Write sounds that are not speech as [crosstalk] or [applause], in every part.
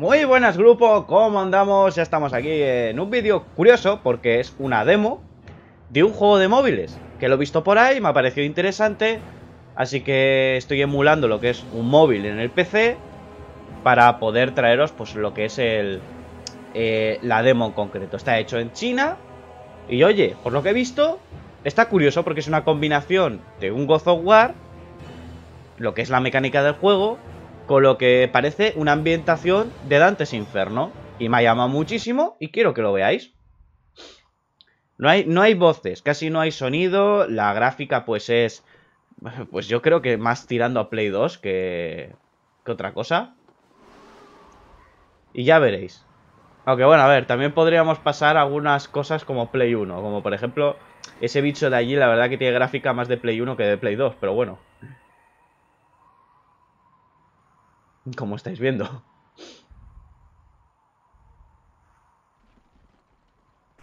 Muy buenas grupo, ¿cómo andamos? Ya estamos aquí en un vídeo curioso porque es una demo de un juego de móviles que lo he visto por ahí, me ha parecido interesante así que estoy emulando lo que es un móvil en el PC para poder traeros pues lo que es el eh, la demo en concreto está hecho en China y oye, por lo que he visto está curioso porque es una combinación de un God of War lo que es la mecánica del juego con lo que parece una ambientación de Dantes Inferno. Y me ha llamado muchísimo y quiero que lo veáis. No hay, no hay voces, casi no hay sonido, la gráfica pues es... Pues yo creo que más tirando a Play 2 que, que otra cosa. Y ya veréis. Aunque bueno, a ver, también podríamos pasar algunas cosas como Play 1. Como por ejemplo, ese bicho de allí, la verdad que tiene gráfica más de Play 1 que de Play 2, pero bueno. como estáis viendo.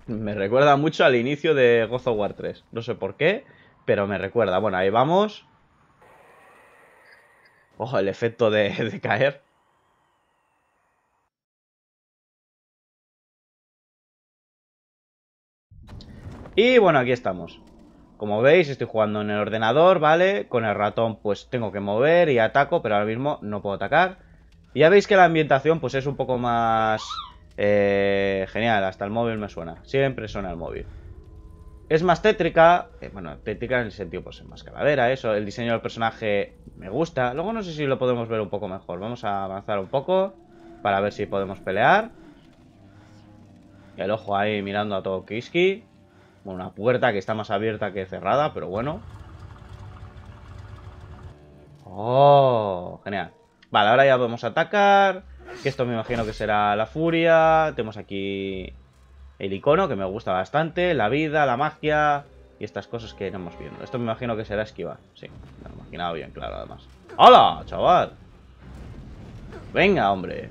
Me recuerda mucho al inicio de Gozo War 3. No sé por qué, pero me recuerda. Bueno, ahí vamos. Ojo, el efecto de, de caer. Y bueno, aquí estamos. Como veis, estoy jugando en el ordenador, ¿vale? Con el ratón pues tengo que mover y ataco, pero ahora mismo no puedo atacar. Y ya veis que la ambientación pues es un poco más eh, genial, hasta el móvil me suena. Siempre suena el móvil. Es más tétrica, eh, bueno, tétrica en el sentido pues más calavera, eso. El diseño del personaje me gusta. Luego no sé si lo podemos ver un poco mejor. Vamos a avanzar un poco para ver si podemos pelear. El ojo ahí mirando a todo Kiski una puerta que está más abierta que cerrada, pero bueno. Oh, genial. Vale, ahora ya podemos atacar. Que esto me imagino que será la furia. Tenemos aquí el icono, que me gusta bastante. La vida, la magia y estas cosas que hemos viendo. Esto me imagino que será esquivar. Sí, me lo he imaginado bien, claro, además. ¡Hola, chaval! Venga, hombre.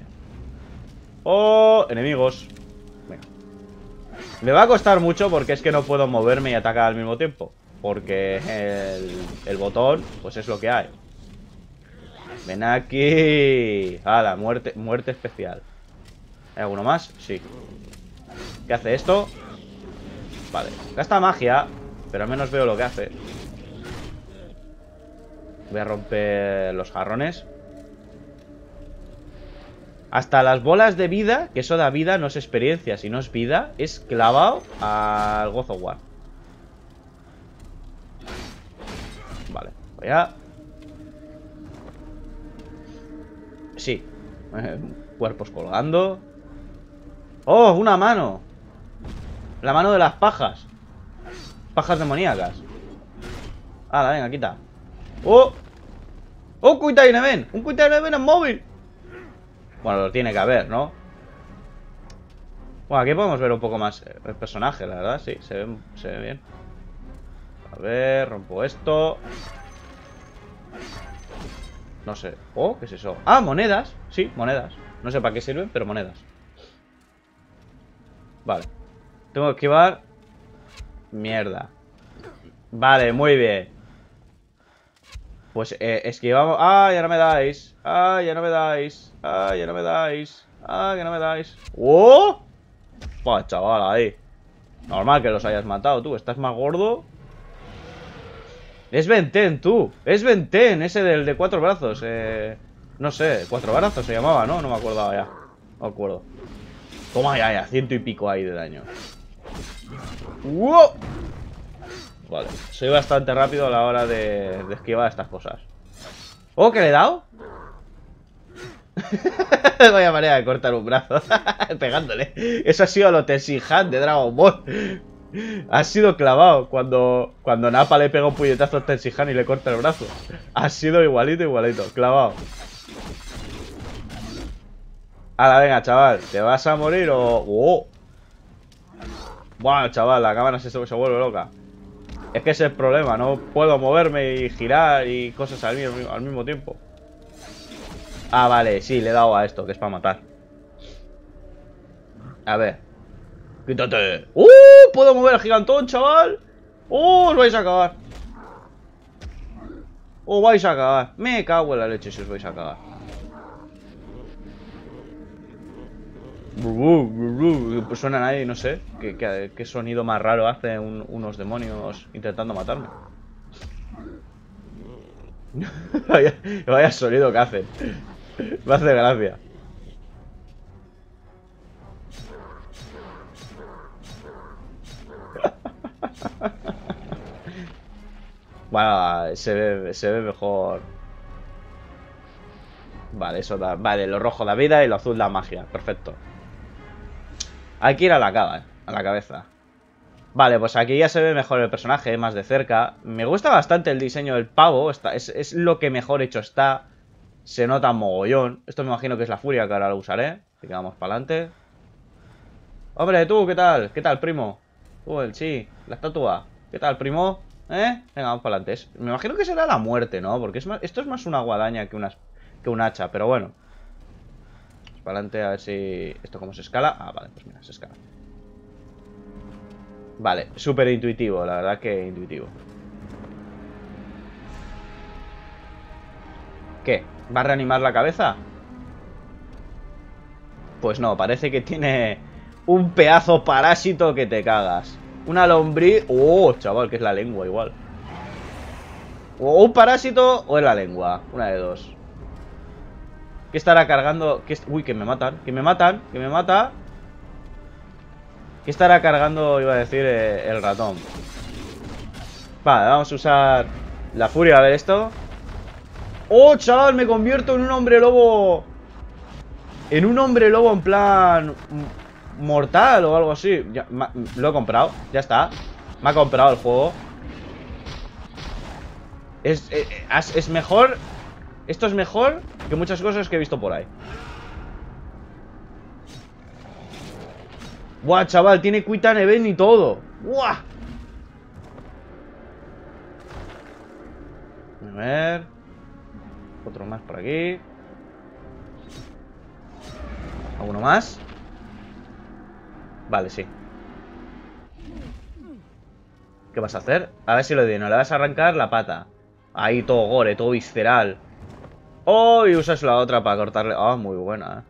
Oh, enemigos. Me va a costar mucho porque es que no puedo moverme y atacar al mismo tiempo. Porque el, botón, pues es lo que hay. Ven aquí. Hala, muerte, muerte especial. ¿Hay alguno más? Sí. ¿Qué hace esto? Vale. Gasta magia, pero al menos veo lo que hace. Voy a romper los jarrones. Hasta las bolas de vida, que eso da vida, no es experiencia, sino es vida, es clavado al gozo War. Vale, voy pues a... Sí. [laughs] Cuerpos colgando. ¡Oh, una mano! La mano de las pajas. Pajas demoníacas. Ah, venga, quita. ¡Oh! ¡Oh, Kuitai Neven! ¡Un Kuitai en móvil! Bueno, lo tiene que haber, ¿no? Bueno, aquí podemos ver un poco más el personaje, la verdad, sí, se ve, se ve bien. A ver, rompo esto. No sé. Oh, ¿qué es eso? Ah, monedas. Sí, monedas. No sé para qué sirven, pero monedas. Vale. Tengo que esquivar. Mierda. Vale, muy bien. Pues que eh, esquivamos. ¡Ah, ya no me dais! ¡Ah, ya no me dais! ¡Ah, ya no me dais! ¡Ah, que no me dais! ¡Oh! Pa, chaval, ahí. Normal que los hayas matado, tú. Estás más gordo. Es Venten, tú. Es Venten, ese del de cuatro brazos. Eh, no sé, cuatro brazos se llamaba, ¿no? No me acuerdo ya. No me acuerdo. Toma ya, ya. Ciento y pico ahí de daño. ¡Wow! Vale, soy bastante rápido a la hora de, esquivar estas cosas. ¿Oh, que le he dado? [laughs] Vaya manera de cortar un brazo [laughs] Pegándole Eso ha sido lo Tenshinhan de Dragon Ball Ha sido clavado Cuando, cuando Napa le pega un puñetazo a y le corta el brazo Ha sido igualito, igualito, clavado Ahora venga, chaval ¿Te vas a morir o...? ¡Oh! Bueno, chaval, la cámara se, se vuelve loca es que ese es el problema, no puedo moverme y girar y cosas al mismo, tiempo. Ah, vale, sí, le he dado a esto, que es para matar. A ver. ¡Quítate! ¡Uh! ¡Puedo mover al gigantón, chaval! ¡Uh! ¡Os vais a acabar. ¡Os vais a acabar. Me cago en la leche si os vais a acabar. suena pues suenan ahí, no sé. ¿Qué, sonido más raro hace unos demonios intentando matarme? [laughs] vaya, sonido que hacen. Me hace gracia. [laughs] bueno, se ve, se ve mejor. Vale, eso da. Vale, lo rojo da vida y lo azul da magia. Perfecto. Hay que ir a la cava, eh, a la cabeza. Vale, pues aquí ya se ve mejor el personaje, más de cerca. Me gusta bastante el diseño del pavo, está, es, lo que mejor hecho está. Se nota mogollón. Esto me imagino que es la furia que ahora lo usaré. Así que vamos para adelante. Hombre, tú, ¿qué tal? ¿Qué tal, primo? ¡Uh, el chi! la estatua. ¿Qué tal, primo? ¿Eh? Venga, vamos para adelante. Me imagino que será la muerte, ¿no? Porque esto es más una guadaña que, una, que un hacha, pero bueno para adelante a ver si... ¿Esto cómo se escala? Ah, vale, pues mira, se escala. Vale, súper intuitivo, la verdad que intuitivo. ¿Qué? ¿Va a reanimar la cabeza? Pues no, parece que tiene un pedazo parásito que te cagas. Una lombriz... ¡Oh, chaval! Que es la lengua igual. O un parásito o es la lengua. Una de dos. ¿Qué estará cargando... Que Uy, que me matan, que me matan, que me mata. ¿Qué estará cargando, iba a decir, eh, el ratón. Vale, vamos a usar la furia a ver esto. ¡Oh, chaval! Me convierto en un hombre lobo. En un hombre lobo en plan... Mm, mortal o algo así. lo he comprado, ya está. Me ha comprado el juego. es, eh, eh, es mejor esto es mejor que muchas cosas que he visto por ahí Guau, chaval, tiene Quitan y todo Guau A ver Otro más por aquí ¿Alguno más? Vale, sí ¿Qué vas a hacer? A ver si lo no. Le vas a arrancar la pata Ahí todo gore, todo visceral ¡Oh! Y usas la otra para cortarle. ¡Ah, muy buena!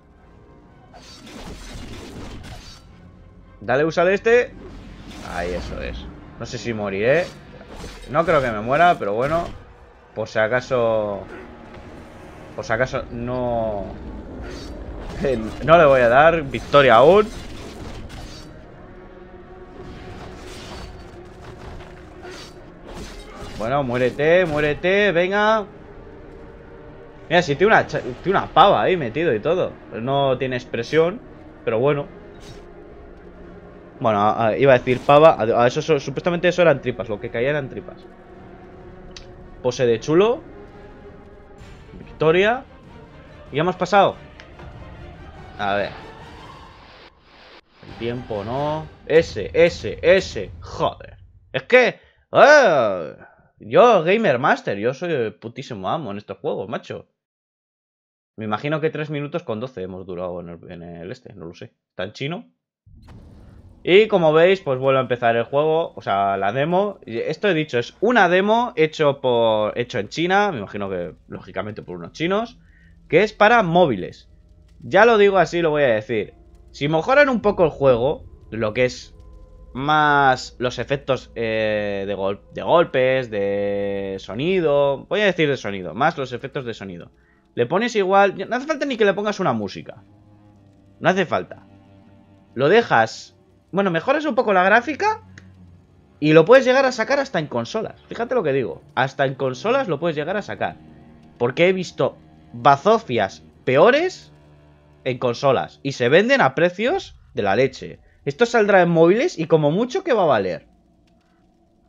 Eh. Dale, usa de este. Ahí, eso es. No sé si moriré. No creo que me muera, pero bueno. Por si acaso... Por si acaso no... No le voy a dar victoria aún. Bueno, muérete, muérete, venga. Mira, si tiene una, pava ahí metido y todo. No tiene expresión, pero bueno. Bueno, iba a decir pava. A, eso, supuestamente eso eran tripas, lo que caía eran tripas. Pose de chulo. Victoria. Y hemos pasado. A ver. El tiempo no. Ese, ese, ese Joder. Es que... Ah, yo, Gamer Master, yo soy putísimo amo en estos juegos, macho. Me imagino que 3 minutos con 12 hemos durado en el, este, no lo sé. Está en chino. Y como veis, pues vuelvo a empezar el juego, o sea, la demo. Esto he dicho, es una demo hecho, por, hecho en China, me imagino que lógicamente por unos chinos, que es para móviles. Ya lo digo así, lo voy a decir. Si mejoran un poco el juego, lo que es más los efectos eh, de, de golpes, de sonido, voy a decir de sonido, más los efectos de sonido. Le pones igual... No hace falta ni que le pongas una música. No hace falta. Lo dejas... Bueno, mejoras un poco la gráfica y lo puedes llegar a sacar hasta en consolas. Fíjate lo que digo. Hasta en consolas lo puedes llegar a sacar. Porque he visto bazofias peores en consolas. Y se venden a precios de la leche. Esto saldrá en móviles y como mucho que va a valer.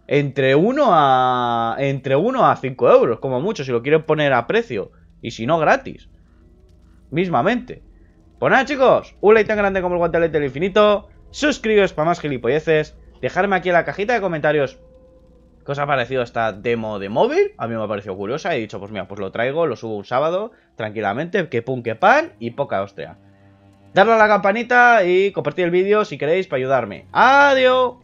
Entre 1 a... Entre 1 a 5 euros, como mucho, si lo quieren poner a precio. Y si no, gratis. Mismamente. Pues nada, chicos. Un like tan grande como el guantelete del infinito. Suscribiros para más gilipolleces. Dejarme aquí en la cajita de comentarios ¿Qué os ha parecido esta demo de móvil? A mí me ha parecido curiosa. He dicho, pues mira, pues lo traigo, lo subo un sábado, tranquilamente, que pum, que pan y poca hostia. Darle a la campanita y compartir el vídeo si queréis para ayudarme. ¡Adiós!